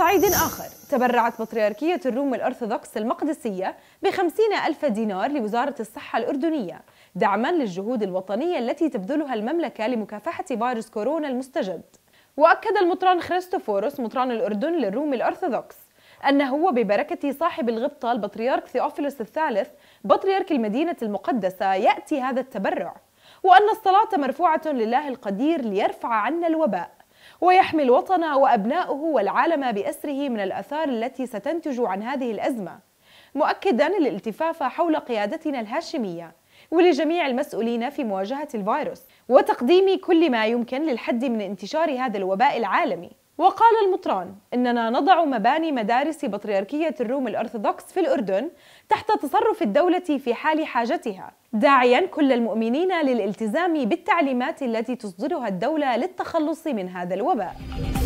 صعيد آخر تبرعت بطريركية الروم الأرثوذكس المقدسية بخمسين ألف دينار لوزارة الصحة الأردنية دعما للجهود الوطنية التي تبذلها المملكة لمكافحة فيروس كورونا المستجد وأكد المطران خريستوفوروس مطران الأردن للروم الأرثوذكس أنه ببركة صاحب الغبطة البطريرك ثيوفيلوس الثالث بطريرك المدينة المقدسة يأتي هذا التبرع وأن الصلاة مرفوعة لله القدير ليرفع عنا الوباء ويحمي الوطن وأبنائه والعالم بأسره من الأثار التي ستنتج عن هذه الأزمة مؤكدا الالتفاف حول قيادتنا الهاشمية ولجميع المسؤولين في مواجهة الفيروس وتقديم كل ما يمكن للحد من انتشار هذا الوباء العالمي وقال المطران إننا نضع مباني مدارس بطريركية الروم الأرثوذكس في الأردن تحت تصرف الدولة في حال حاجتها داعيا كل المؤمنين للالتزام بالتعليمات التي تصدرها الدولة للتخلص من هذا الوباء